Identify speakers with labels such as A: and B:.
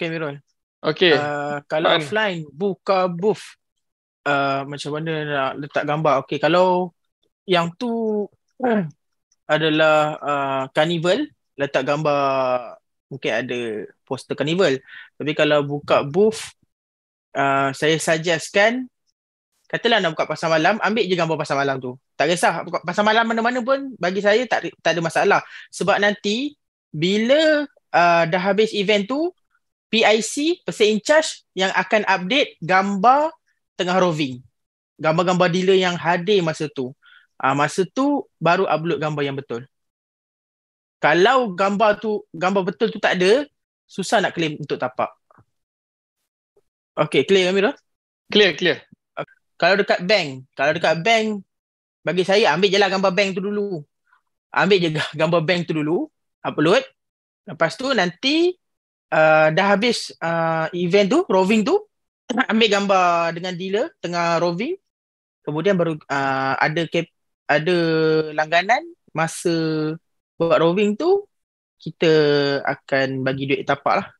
A: Okay Mirul Okay uh, ah, Kalau Fine. offline Buka booth uh, Macam mana nak letak gambar Okay kalau Yang tu uh, Adalah uh, Carnival Letak gambar Mungkin ada Poster carnival Tapi kalau buka booth uh, Saya suggestkan Katalah nak buka pasar malam Ambil je gambar pasar malam tu Tak kisah Pasar malam mana-mana pun Bagi saya tak, tak ada masalah Sebab nanti Bila uh, Dah habis event tu PIC person in charge yang akan update gambar tengah roving. Gambar-gambar dealer yang hadir masa tu. Uh, masa tu baru upload gambar yang betul. Kalau gambar tu gambar betul tu tak ada, susah nak claim untuk tapak. Okay, clear Amirah? Clear, clear. kalau dekat bank, kalau dekat bank, bagi saya ambil je lah gambar bank tu dulu. Ambil je gambar bank tu dulu, upload. Lepas tu nanti Uh, dah habis uh, event tu, roving tu, ambil gambar dengan dealer tengah roving. Kemudian baru uh, ada cap, ada langganan masa buat roving tu, kita akan bagi duit tapak lah.